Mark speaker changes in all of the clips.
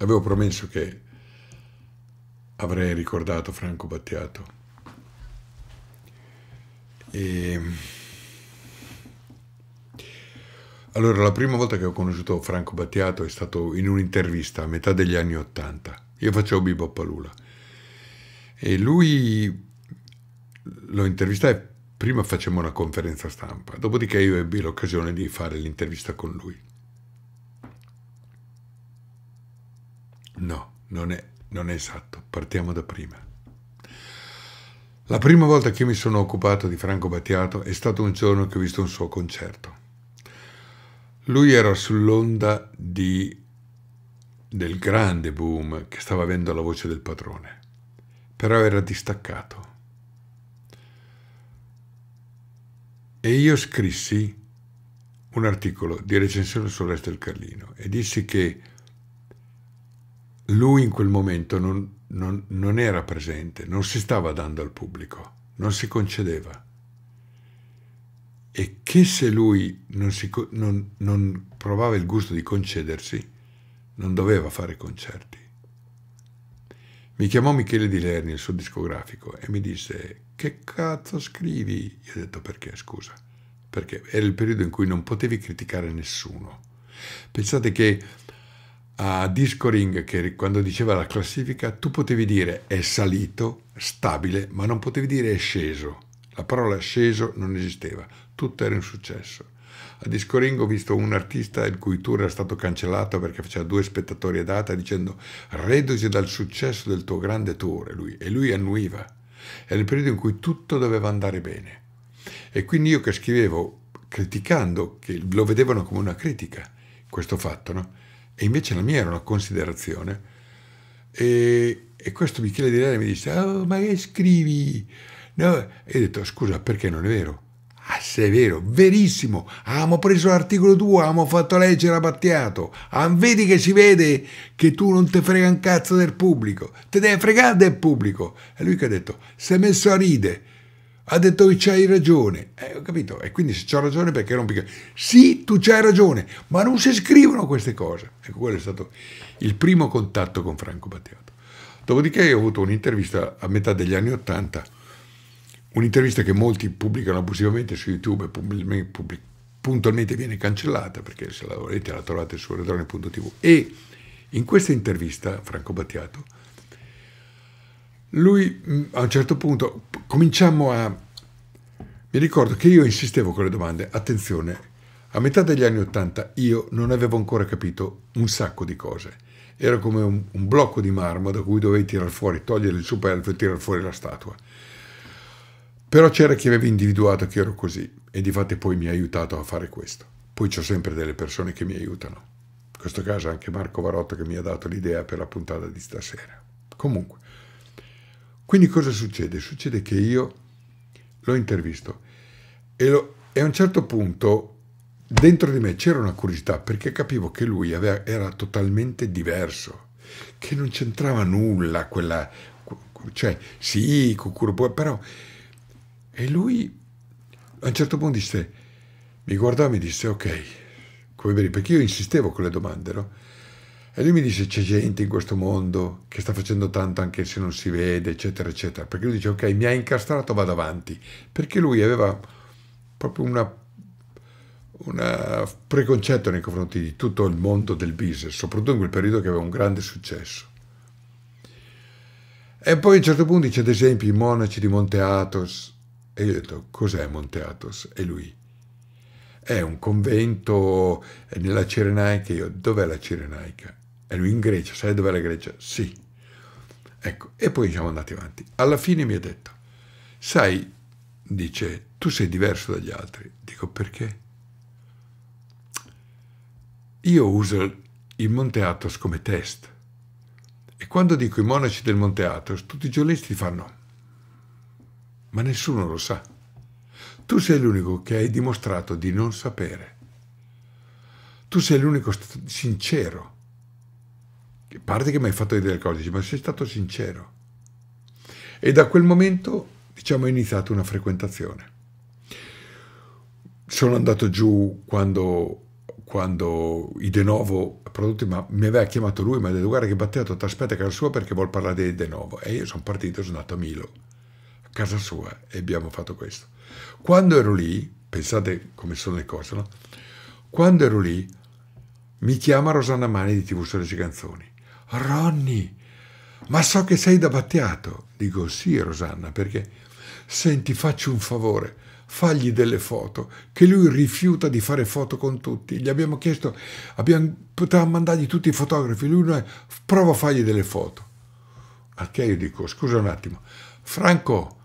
Speaker 1: Avevo promesso che avrei ricordato Franco Battiato. E... Mm, allora, la prima volta che ho conosciuto Franco Battiato è stato in un'intervista a metà degli anni Ottanta. Io facevo Bibo Palula. E lui lo intervistai, prima facevamo una conferenza stampa, dopodiché io ebbi l'occasione di fare l'intervista con lui. No, non è, non è esatto. Partiamo da prima. La prima volta che mi sono occupato di Franco Battiato è stato un giorno che ho visto un suo concerto. Lui era sull'onda di, del grande boom che stava avendo la voce del padrone, però era distaccato. E io scrissi un articolo di recensione sul resto del Carlino e dissi che lui in quel momento non, non, non era presente, non si stava dando al pubblico, non si concedeva. E che se lui non, si, non provava il gusto di concedersi, non doveva fare concerti. Mi chiamò Michele Di Lerni, il suo discografico, e mi disse: Che cazzo scrivi? Io ho detto: Perché, scusa? Perché era il periodo in cui non potevi criticare nessuno. Pensate che a Disco Ring che quando diceva la classifica tu potevi dire è salito, stabile, ma non potevi dire è sceso. La parola sceso non esisteva, tutto era un successo. A Disco Ring ho visto un artista il cui tour era stato cancellato perché faceva due spettatori a data dicendo reduce dal successo del tuo grande tour e lui, e lui annuiva. Era il periodo in cui tutto doveva andare bene. E quindi io che scrivevo criticando, che lo vedevano come una critica, questo fatto, no? E invece la mia era una considerazione. E, e questo Michele Di Rere mi disse, oh, ma che scrivi? No. E ho detto, scusa, perché non è vero? Ah, se è vero, verissimo, abbiamo preso l'articolo 2, abbiamo fatto leggere a Battiato, ah, vedi che si vede che tu non ti frega un cazzo del pubblico, te deve fregare del pubblico. E lui che ha detto, si è messo a ridere, ha detto che c'hai ragione. Eh, ho capito, e quindi se c'ho ragione perché non picchio. Sì, tu c'hai ragione, ma non si scrivono queste cose. Ecco, quello è stato il primo contatto con Franco Battiato. Dopodiché ho avuto un'intervista a metà degli anni Ottanta, un'intervista che molti pubblicano abusivamente su YouTube e puntualmente viene cancellata, perché se la volete la trovate su redrone.tv. E in questa intervista, Franco Battiato, lui mm, a un certo punto cominciamo a... Mi ricordo che io insistevo con le domande, attenzione, a metà degli anni Ottanta io non avevo ancora capito un sacco di cose. Era come un, un blocco di marmo da cui dovevi tirare fuori, togliere il superfluo e tirare fuori la statua. Però c'era chi aveva individuato che ero così e di fatto poi mi ha aiutato a fare questo. Poi ho sempre delle persone che mi aiutano. In questo caso anche Marco Varotto che mi ha dato l'idea per la puntata di stasera. Comunque, quindi cosa succede? Succede che io l'ho intervisto e, lo, e, a un certo punto dentro di me c'era una curiosità perché capivo che lui aveva, era totalmente diverso, che non c'entrava nulla quella... cioè sì, cucurubù, però... E lui a un certo punto disse, mi guardò e mi disse ok, come vedi, perché io insistevo con le domande, no? E lui mi dice c'è gente in questo mondo che sta facendo tanto anche se non si vede, eccetera, eccetera. Perché lui dice ok, mi ha incastrato, vado avanti. Perché lui aveva proprio un preconcetto nei confronti di tutto il mondo del business, soprattutto in quel periodo che aveva un grande successo. E poi a un certo punto dice ad esempio i monaci di Monte Athos, e io ho detto cos'è Monte Athos? E lui è un convento nella Cirenaica, io dov'è la Cirenaica? E lui in Grecia, sai dov'è la Grecia? Sì. Ecco, e poi siamo andati avanti. Alla fine mi ha detto, sai, dice, tu sei diverso dagli altri. Dico, perché? Io uso il Monte Athos come test. E quando dico i monaci del Monte Athos, tutti i giornalisti fanno, ma nessuno lo sa. Tu sei l'unico che hai dimostrato di non sapere. Tu sei l'unico sincero a parte che mi hai fatto vedere le cose, ma sei stato sincero. E da quel momento, diciamo, è iniziata una frequentazione. Sono andato giù quando, quando i De Novo prodotti, ma mi aveva chiamato lui, mi ha detto guarda che batteva, ti aspetta a casa sua perché vuol parlare di De Novo. E io sono partito, sono andato a Milo, a casa sua, e abbiamo fatto questo. Quando ero lì, pensate come sono le cose, no? Quando ero lì, mi chiama Rosanna Mani di TV Sorelle Canzoni Ronny, ma so che sei da Battiato. Dico, sì, Rosanna, perché? Senti, facci un favore, fagli delle foto, che lui rifiuta di fare foto con tutti. Gli abbiamo chiesto, abbiamo, potevamo mandargli tutti i fotografi, lui non è, prova a fargli delle foto. Al che io dico, scusa un attimo, Franco,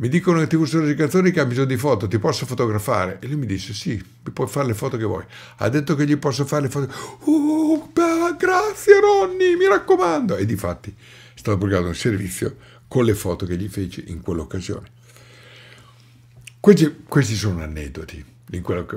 Speaker 1: mi dicono che TV Sorrisi Cattolica ha bisogno di foto, ti posso fotografare? E lui mi disse sì, mi puoi fare le foto che vuoi. Ha detto che gli posso fare le foto. Oh, bah, grazie Ronny, mi raccomando. E di fatti è stato pagato un servizio con le foto che gli feci in quell'occasione. Questi, questi, sono aneddoti.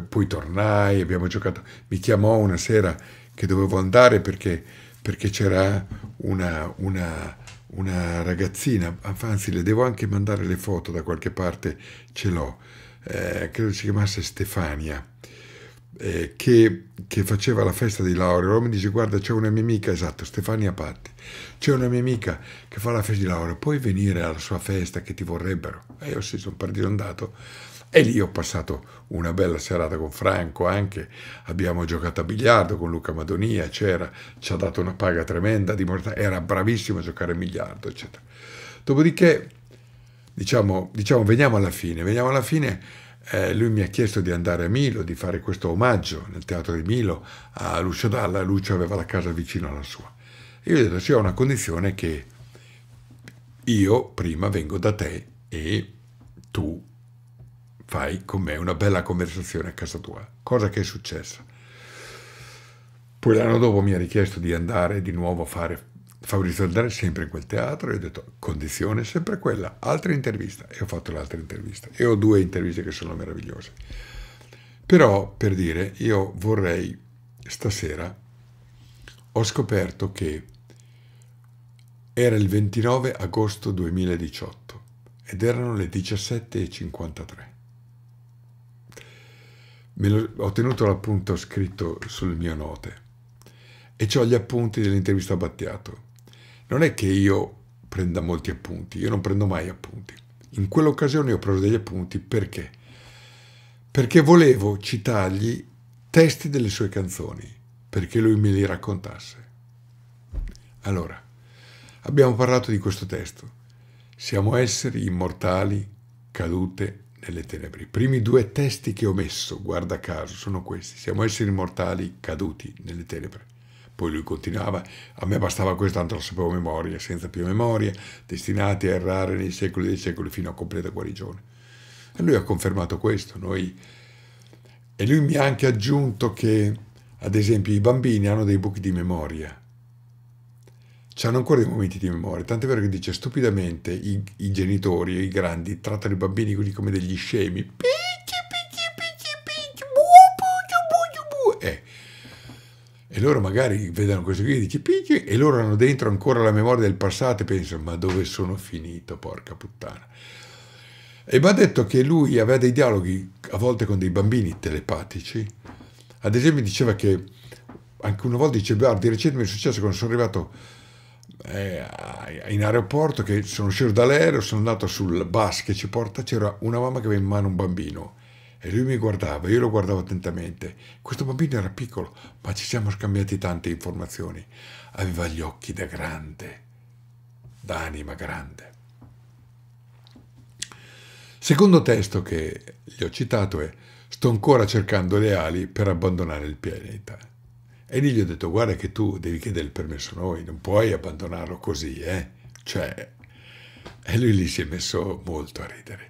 Speaker 1: poi tornai, abbiamo giocato. Mi chiamò una sera che dovevo andare perché, perché c'era una, una una ragazzina, anzi le devo anche mandare le foto da qualche parte, ce l'ho, eh, credo si chiamasse Stefania, eh, che, che, faceva la festa di laurea. Allora mi dice, guarda, c'è una mia amica, esatto, Stefania Patti, c'è una mia amica che fa la festa di laurea, puoi venire alla sua festa che ti vorrebbero? E io sì, sono partito andato e lì ho passato una bella serata con Franco anche, abbiamo giocato a biliardo con Luca Madonia, c'era, ci ha dato una paga tremenda, di era bravissimo a giocare a biliardo, eccetera. Dopodiché, diciamo, diciamo, veniamo alla fine, veniamo alla fine, eh, lui mi ha chiesto di andare a Milo, di fare questo omaggio nel teatro di Milo a Lucio Dalla, Lucio aveva la casa vicino alla sua. io gli ho detto, sì, ho una condizione che io prima vengo da te e fai con me una bella conversazione a casa tua, cosa che è successa. Poi l'anno dopo mi ha richiesto di andare di nuovo a fare Fabrizio Aldare sempre in quel teatro e ho detto condizione sempre quella, altra intervista e ho fatto l'altra intervista e ho due interviste che sono meravigliose. Però per dire, io vorrei stasera ho scoperto che era il 29 agosto 2018 ed erano le 17.53. Lo, ho tenuto l'appunto scritto sul mio note e ho gli appunti dell'intervista a Battiato. Non è che io prenda molti appunti, io non prendo mai appunti. In quell'occasione ho preso degli appunti perché? Perché volevo citargli testi delle sue canzoni, perché lui me li raccontasse. Allora, abbiamo parlato di questo testo. Siamo esseri immortali, cadute, nelle tenebre. I primi due testi che ho messo, guarda caso, sono questi. Siamo esseri mortali caduti nelle tenebre. Poi lui continuava, a me bastava questo, tanto lo sapevo memoria, senza più memoria, destinati a errare nei secoli dei secoli fino a completa guarigione. E lui ha confermato questo. Noi... E lui mi ha anche aggiunto che, ad esempio, i bambini hanno dei buchi di memoria hanno ancora dei momenti di memoria, tant'è vero che dice stupidamente i, i genitori, i grandi, trattano i bambini così come degli scemi. Picchi, picchi, picchi, picchi, bu, bu, bu, bu, eh. E loro magari vedono questo qui e dice picchi, e loro hanno dentro ancora la memoria del passato e pensano ma dove sono finito, porca puttana. E mi ha detto che lui aveva dei dialoghi a volte con dei bambini telepatici, ad esempio diceva che, anche una volta dice guarda di recente mi è successo quando sono arrivato eh, in aeroporto che sono uscito dall'aereo, sono andato sul bus che ci porta, c'era una mamma che aveva in mano un bambino e lui mi guardava, io lo guardavo attentamente. Questo bambino era piccolo, ma ci siamo scambiati tante informazioni. Aveva gli occhi da grande, da anima grande. Secondo testo che gli ho citato è Sto ancora cercando le ali per abbandonare il pianeta. E lì gli ho detto, guarda che tu devi chiedere il permesso a noi, non puoi abbandonarlo così, eh? Cioè, e lui lì si è messo molto a ridere.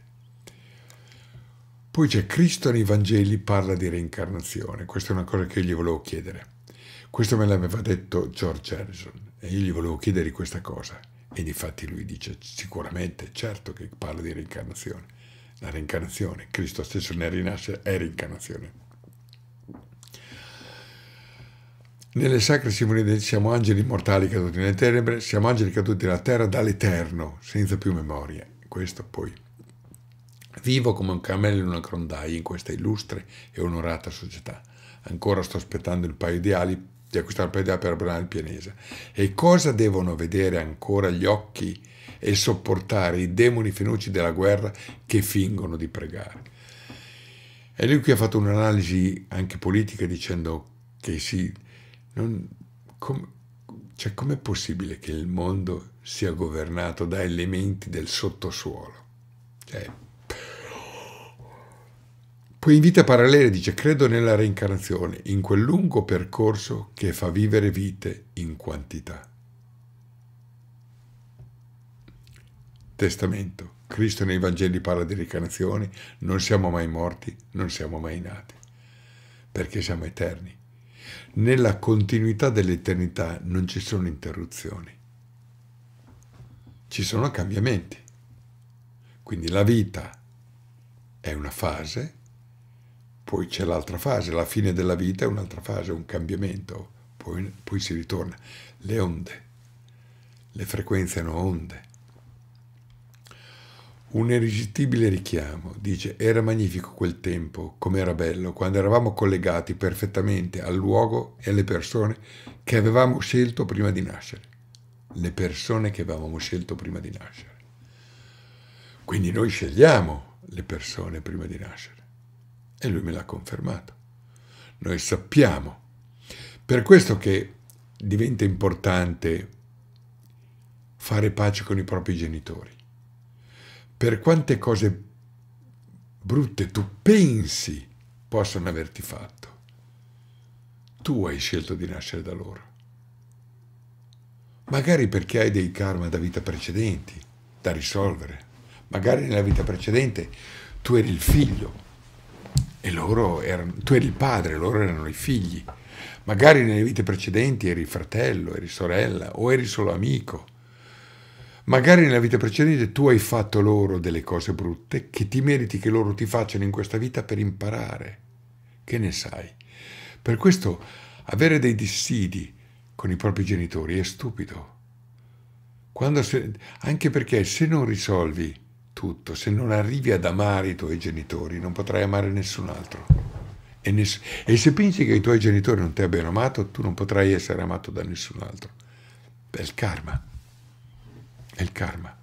Speaker 1: Poi c'è Cristo nei Vangeli parla di reincarnazione, questa è una cosa che io gli volevo chiedere. Questo me l'aveva detto George Harrison e io gli volevo chiedere questa cosa. E difatti lui dice sicuramente, certo che parla di reincarnazione. La reincarnazione, Cristo stesso ne rinasce, è reincarnazione. Nelle sacre simoni siamo angeli immortali caduti nelle tenebre, siamo angeli caduti nella terra dall'eterno, senza più memoria. Questo poi. Vivo come un cammello in una grondaia in questa illustre e onorata società. Ancora sto aspettando il paio di ali di acquistare il paio di ali per abbonare il pianese. E cosa devono vedere ancora gli occhi e sopportare i demoni fenuci della guerra che fingono di pregare? E lui qui ha fatto un'analisi anche politica dicendo che sì non, com, cioè, com'è possibile che il mondo sia governato da elementi del sottosuolo? Cioè, poi in vita parallela dice, credo nella reincarnazione, in quel lungo percorso che fa vivere vite in quantità. Testamento. Cristo nei Vangeli parla di reincarnazione, non siamo mai morti, non siamo mai nati, perché siamo eterni nella continuità dell'eternità non ci sono interruzioni, ci sono cambiamenti. Quindi la vita è una fase, poi c'è l'altra fase, la fine della vita è un'altra fase, un cambiamento, poi, poi si ritorna. Le onde, le frequenze hanno onde un irresistibile richiamo, dice, era magnifico quel tempo, com'era bello, quando eravamo collegati perfettamente al luogo e alle persone che avevamo scelto prima di nascere. Le persone che avevamo scelto prima di nascere. Quindi noi scegliamo le persone prima di nascere. E lui me l'ha confermato. Noi sappiamo. Per questo che diventa importante fare pace con i propri genitori per quante cose brutte tu pensi possano averti fatto. Tu hai scelto di nascere da loro. Magari perché hai dei karma da vita precedenti da risolvere. Magari nella vita precedente tu eri il figlio e loro erano, tu eri il padre, loro erano i figli. Magari nelle vite precedenti eri fratello, eri sorella o eri solo amico Magari nella vita precedente tu hai fatto loro delle cose brutte che ti meriti che loro ti facciano in questa vita per imparare. Che ne sai? Per questo avere dei dissidi con i propri genitori è stupido. Se, anche perché se non risolvi tutto, se non arrivi ad amare i tuoi genitori, non potrai amare nessun altro. E, ness, e se pensi che i tuoi genitori non ti abbiano amato, tu non potrai essere amato da nessun altro. Bel karma è il karma.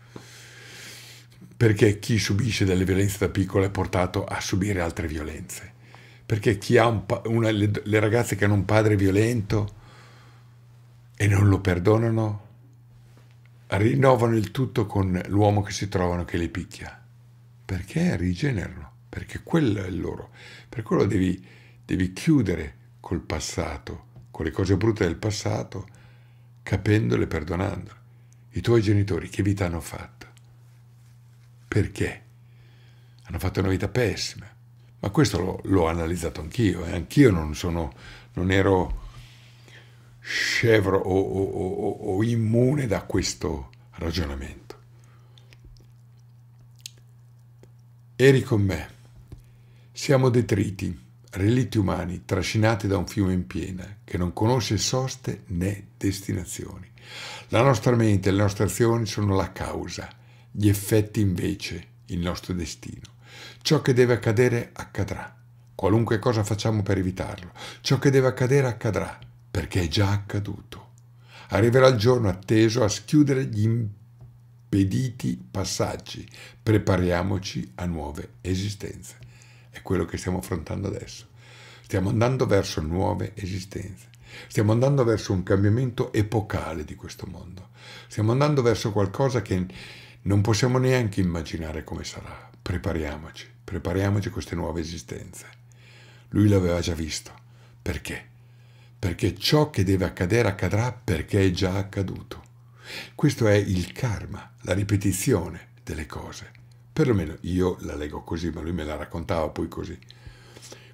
Speaker 1: Perché chi subisce delle violenze da piccolo è portato a subire altre violenze. Perché chi ha un una, le, le ragazze che hanno un padre violento e non lo perdonano, rinnovano il tutto con l'uomo che si trovano che le picchia. Perché rigenerano? Perché quello è loro. Per quello devi, devi chiudere col passato, con le cose brutte del passato, capendole e perdonandole. I tuoi genitori che vita hanno fatto? Perché? Hanno fatto una vita pessima. Ma questo l'ho analizzato anch'io e eh. anch'io non sono, non ero scevro o, o, o, o immune da questo ragionamento. Eri con me. Siamo detriti, relitti umani, trascinati da un fiume in piena, che non conosce soste né destinazioni. La nostra mente e le nostre azioni sono la causa, gli effetti invece il nostro destino. Ciò che deve accadere accadrà, qualunque cosa facciamo per evitarlo. Ciò che deve accadere accadrà, perché è già accaduto. Arriverà il giorno atteso a schiudere gli impediti passaggi. Prepariamoci a nuove esistenze. È quello che stiamo affrontando adesso. Stiamo andando verso nuove esistenze. Stiamo andando verso un cambiamento epocale di questo mondo. Stiamo andando verso qualcosa che non possiamo neanche immaginare come sarà. Prepariamoci, prepariamoci a queste nuove esistenze. Lui l'aveva già visto. Perché? Perché ciò che deve accadere accadrà perché è già accaduto. Questo è il karma, la ripetizione delle cose. Perlomeno io la leggo così, ma lui me la raccontava poi così.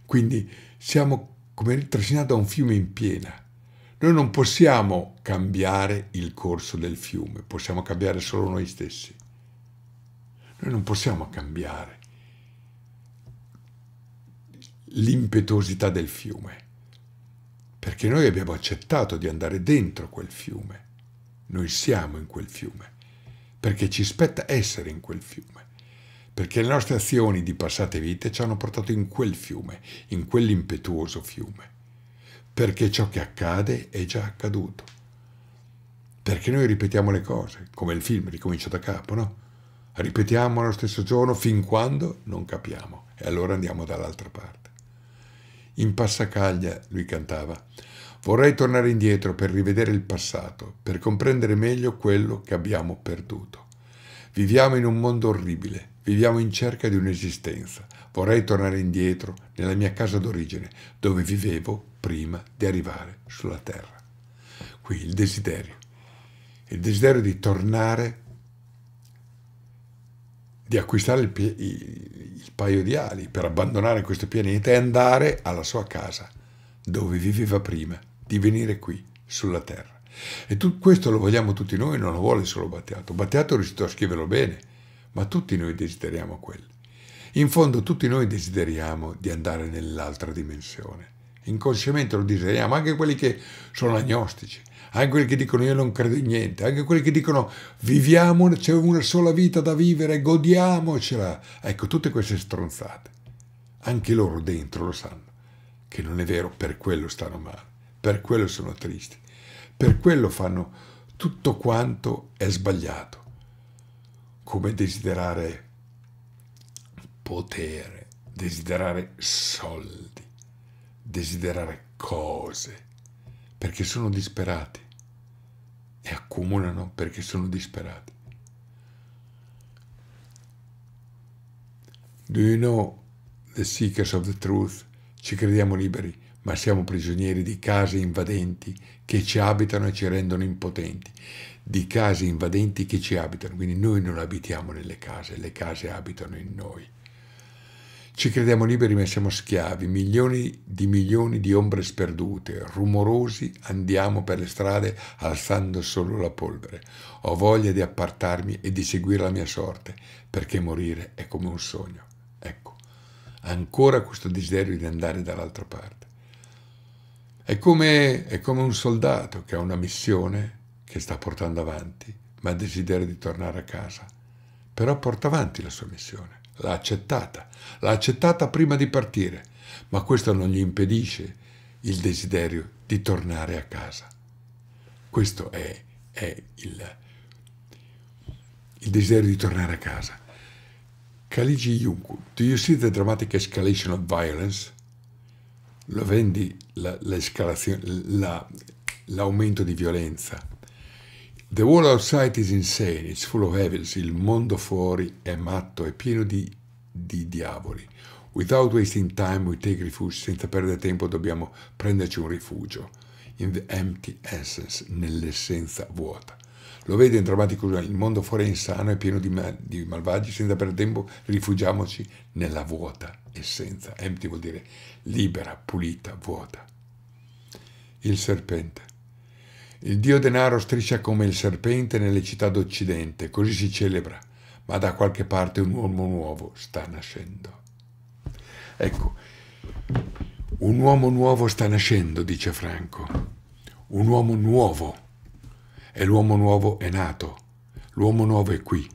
Speaker 1: Quindi siamo come ritrascinata da un fiume in piena. Noi non possiamo cambiare il corso del fiume, possiamo cambiare solo noi stessi. Noi non possiamo cambiare l'impetuosità del fiume, perché noi abbiamo accettato di andare dentro quel fiume, noi siamo in quel fiume, perché ci spetta essere in quel fiume perché le nostre azioni di passate vite ci hanno portato in quel fiume, in quell'impetuoso fiume, perché ciò che accade è già accaduto. Perché noi ripetiamo le cose, come il film ricomincia da capo, no? Ripetiamo lo stesso giorno fin quando non capiamo e allora andiamo dall'altra parte. In Passacaglia lui cantava Vorrei tornare indietro per rivedere il passato, per comprendere meglio quello che abbiamo perduto. Viviamo in un mondo orribile, Viviamo in cerca di un'esistenza. Vorrei tornare indietro nella mia casa d'origine, dove vivevo prima di arrivare sulla terra. Qui il desiderio. Il desiderio di tornare, di acquistare il, il, il paio di ali per abbandonare questo pianeta e andare alla sua casa, dove viveva prima di venire qui sulla terra. E tutto questo lo vogliamo tutti noi, non lo vuole solo Battiato. Battiato riuscito a scriverlo bene ma tutti noi desideriamo quello. In fondo tutti noi desideriamo di andare nell'altra dimensione. Inconsciamente lo desideriamo, anche quelli che sono agnostici, anche quelli che dicono io non credo in niente, anche quelli che dicono viviamo, c'è una sola vita da vivere, godiamocela. Ecco, tutte queste stronzate. Anche loro dentro lo sanno, che non è vero, per quello stanno male, per quello sono tristi, per quello fanno tutto quanto è sbagliato come desiderare potere, desiderare soldi, desiderare cose, perché sono disperati e accumulano perché sono disperati. Do you know the seekers of the truth? Ci crediamo liberi, ma siamo prigionieri di case invadenti che ci abitano e ci rendono impotenti di case invadenti che ci abitano, quindi noi non abitiamo nelle case, le case abitano in noi. Ci crediamo liberi ma siamo schiavi, milioni di milioni di ombre sperdute, rumorosi andiamo per le strade alzando solo la polvere. Ho voglia di appartarmi e di seguire la mia sorte, perché morire è come un sogno. Ecco, ancora questo desiderio di andare dall'altra parte. È come, è come un soldato che ha una missione che sta portando avanti, ma desidera di tornare a casa. Però porta avanti la sua missione, l'ha accettata, l'ha accettata prima di partire, ma questo non gli impedisce il desiderio di tornare a casa. Questo è, è il, il desiderio di tornare a casa. Kaliji Yunku, do you see the dramatic escalation of violence? Lo vendi l'aumento la, la, di violenza? The world outside is insane, it's full of evils. Il mondo fuori è matto, è pieno di, di diavoli. Without wasting time, we take refuge. Senza perdere tempo dobbiamo prenderci un rifugio. In the empty essence, nell'essenza vuota. Lo vede in drammatico il mondo fuori è insano è pieno di, ma di, malvagi, senza perdere tempo rifugiamoci nella vuota essenza. Empty vuol dire libera, pulita, vuota. Il serpente. Il dio denaro striscia come il serpente nelle città d'Occidente, così si celebra, ma da qualche parte un uomo nuovo sta nascendo. Ecco, un uomo nuovo sta nascendo, dice Franco, un uomo nuovo, e l'uomo nuovo è nato, l'uomo nuovo è qui.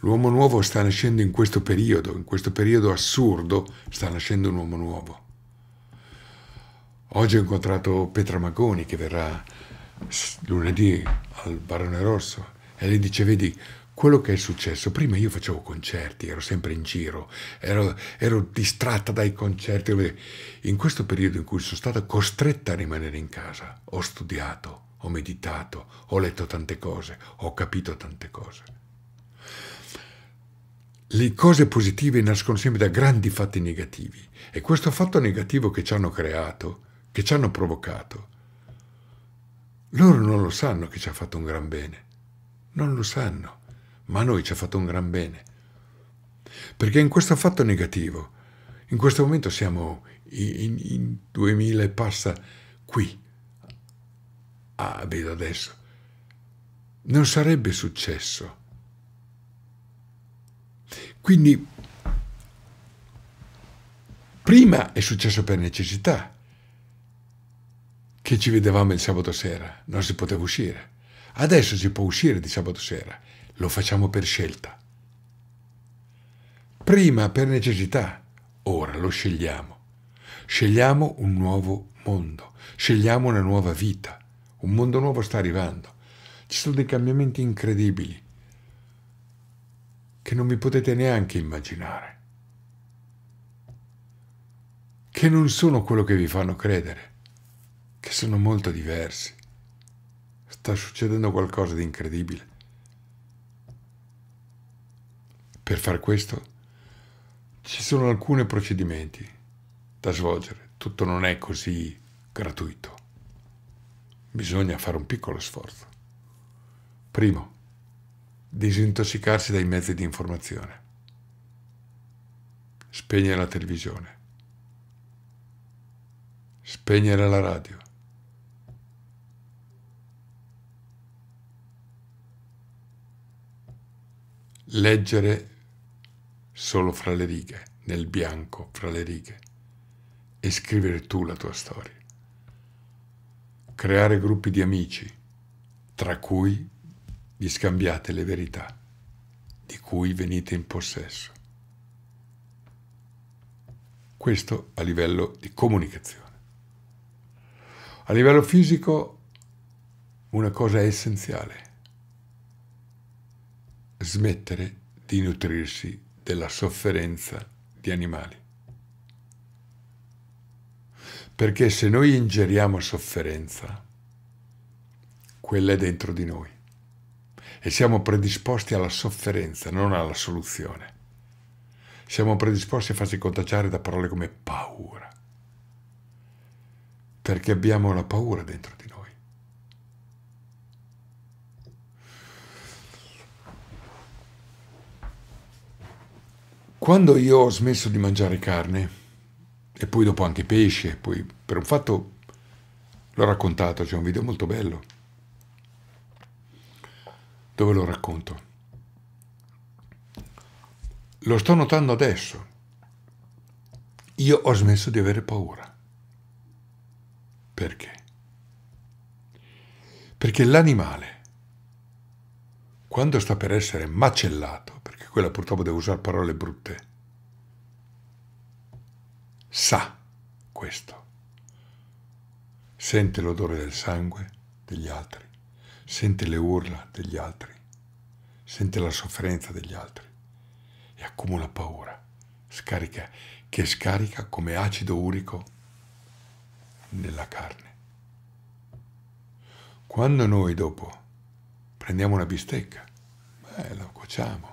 Speaker 1: L'uomo nuovo sta nascendo in questo periodo, in questo periodo assurdo sta nascendo un uomo nuovo. Oggi ho incontrato Petra Magoni che verrà lunedì al Barone Rosso e lei dice, vedi, quello che è successo, prima io facevo concerti, ero sempre in giro, ero, ero, distratta dai concerti. In questo periodo in cui sono stata costretta a rimanere in casa, ho studiato, ho meditato, ho letto tante cose, ho capito tante cose. Le cose positive nascono sempre da grandi fatti negativi e questo fatto negativo che ci hanno creato, che ci hanno provocato, loro non lo sanno che ci ha fatto un gran bene, non lo sanno, ma a noi ci ha fatto un gran bene. Perché in questo fatto negativo, in questo momento siamo in, in 2000 e passa qui, ah, vedo adesso, non sarebbe successo. Quindi, prima è successo per necessità, che ci vedevamo il sabato sera, non si poteva uscire. Adesso si può uscire di sabato sera, lo facciamo per scelta. Prima per necessità, ora lo scegliamo. Scegliamo un nuovo mondo, scegliamo una nuova vita. Un mondo nuovo sta arrivando. Ci sono dei cambiamenti incredibili che non mi potete neanche immaginare, che non sono quello che vi fanno credere che sono molto diversi. Sta succedendo qualcosa di incredibile. Per far questo ci sono alcuni procedimenti da svolgere. Tutto non è così gratuito. Bisogna fare un piccolo sforzo. Primo, disintossicarsi dai mezzi di informazione. Spegnere la televisione. Spegnere la radio. leggere solo fra le righe, nel bianco, fra le righe, e scrivere tu la tua storia. Creare gruppi di amici, tra cui vi scambiate le verità, di cui venite in possesso. Questo a livello di comunicazione. A livello fisico una cosa è essenziale smettere di nutrirsi della sofferenza di animali. Perché se noi ingeriamo sofferenza, quella è dentro di noi e siamo predisposti alla sofferenza, non alla soluzione. Siamo predisposti a farsi contagiare da parole come paura, perché abbiamo la paura dentro Quando io ho smesso di mangiare carne, e poi dopo anche pesce, poi per un fatto l'ho raccontato, c'è un video molto bello dove lo racconto. Lo sto notando adesso. Io ho smesso di avere paura. Perché? Perché l'animale, quando sta per essere macellato, quella purtroppo deve usare parole brutte, sa questo, sente l'odore del sangue degli altri, sente le urla degli altri, sente la sofferenza degli altri e accumula paura, scarica, che scarica come acido urico nella carne. Quando noi dopo prendiamo una bistecca, beh, la cuociamo,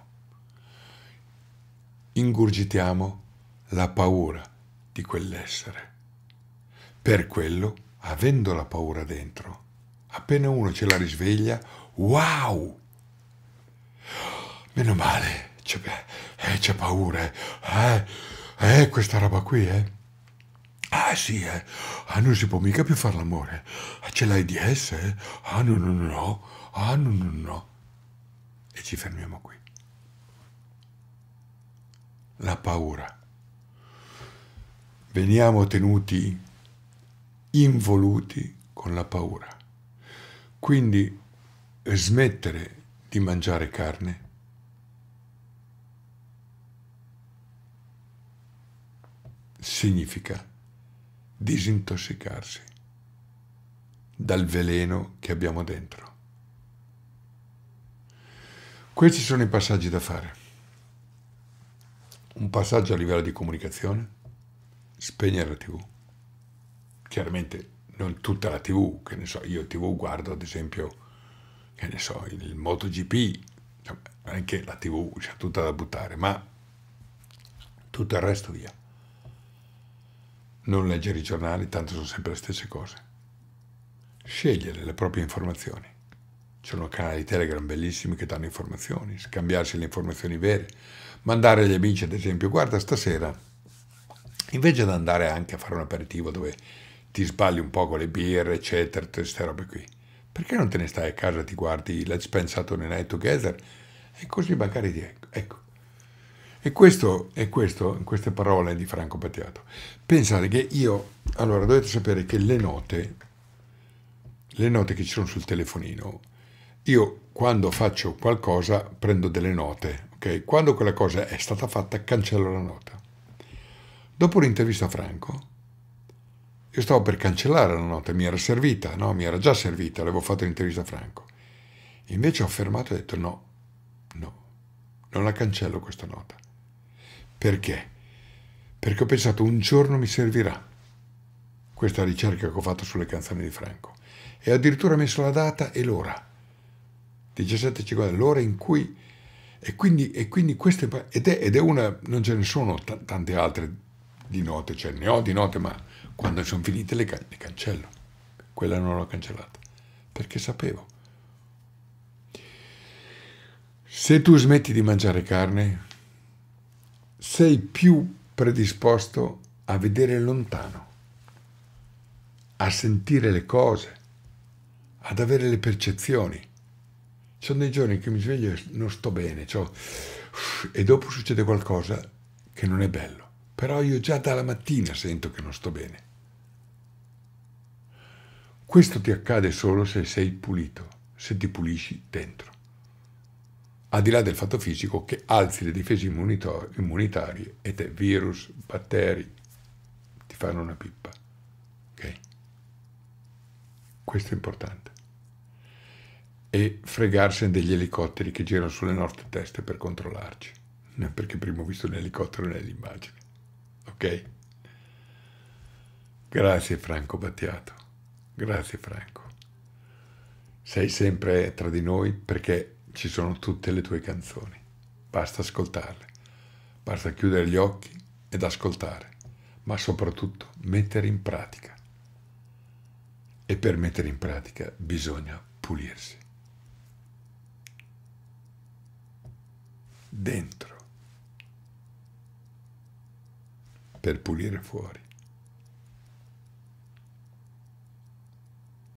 Speaker 1: ingurgitiamo la paura di quell'essere. Per quello, avendo la paura dentro, appena uno ce la risveglia, wow! Meno male, c'è, eh, paura, eh, eh, eh, questa roba qui, eh. Ah sì, eh, ah non si può mica più fare l'amore, ah, c'è l'AIDS, eh, ah no no no, ah no no no. E ci fermiamo qui la paura. Veniamo tenuti involuti con la paura. Quindi smettere di mangiare carne significa disintossicarsi dal veleno che abbiamo dentro. Questi sono i passaggi da fare un passaggio a livello di comunicazione, spegnere la tv. Chiaramente non tutta la tv, che ne so, io tv guardo ad esempio, che ne so, il MotoGP, anche la tv c'è tutta da buttare, ma tutto il resto via. Non leggere i giornali, tanto sono sempre le stesse cose. Scegliere le proprie informazioni. Ci sono canali Telegram bellissimi che danno informazioni, scambiarsi le informazioni vere, mandare agli amici ad esempio, guarda stasera, invece di andare anche a fare un aperitivo dove ti sbagli un po' con le birre, eccetera, tutte queste robe qui, perché non te ne stai a casa e ti guardi Let's Spend Saturday Night Together e così magari ti... Ecco. ecco. E questo è questo, in queste parole di Franco Battiato. Pensate che io, allora dovete sapere che le note, le note che ci sono sul telefonino, io quando faccio qualcosa prendo delle note, ok? Quando quella cosa è stata fatta cancello la nota. Dopo l'intervista a Franco, io stavo per cancellare la nota, mi era servita, no? Mi era già servita, l'avevo fatto l'intervista a Franco. Invece ho fermato e ho detto no, no, non la cancello questa nota. Perché? Perché ho pensato un giorno mi servirà questa ricerca che ho fatto sulle canzoni di Franco. E addirittura ho messo la data e l'ora 17,50 l'ora in cui... E quindi, e quindi questo è, ed, è, ed è una, non ce ne sono tante altre di note, cioè ne ho di note, ma quando sono finite le, le cancello. Quella non l'ho cancellata, perché sapevo. Se tu smetti di mangiare carne, sei più predisposto a vedere lontano, a sentire le cose, ad avere le percezioni sono dei giorni che mi sveglio e non sto bene, cioè, e dopo succede qualcosa che non è bello, però io già dalla mattina sento che non sto bene. Questo ti accade solo se sei pulito, se ti pulisci dentro. Al di là del fatto fisico che alzi le difese immunitarie e te virus, batteri, ti fanno una pippa. Ok? Questo è importante e fregarsene degli elicotteri che girano sulle nostre teste per controllarci. Perché prima ho visto un elicottero nell'immagine. Ok? Grazie Franco Battiato. Grazie Franco. Sei sempre tra di noi perché ci sono tutte le tue canzoni. Basta ascoltarle. Basta chiudere gli occhi ed ascoltare, ma soprattutto mettere in pratica. E per mettere in pratica bisogna pulirsi. dentro per pulire fuori.